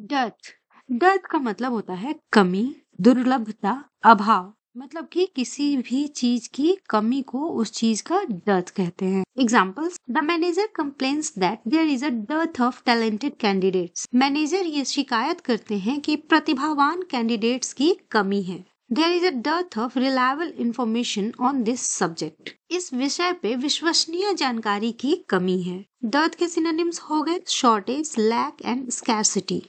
Dutch Dutch का मतलब होता है कमी दुर्लभता अभाव मतलब कि किसी भी चीज की कमी को उस चीज का डर्थ कहते हैं example the manager complains that there is a dearth of talented candidates manager ये शिकायत करते हैं कि प्रतिभावान कैंडिडेट्स की कमी है there is a dearth of reliable information on this subject इस विषय पे विश्वसनीय जानकारी की कमी है डर्थ के सिनोनिम्स हो गए शॉर्टेज लैक एंड स्कैरसिटी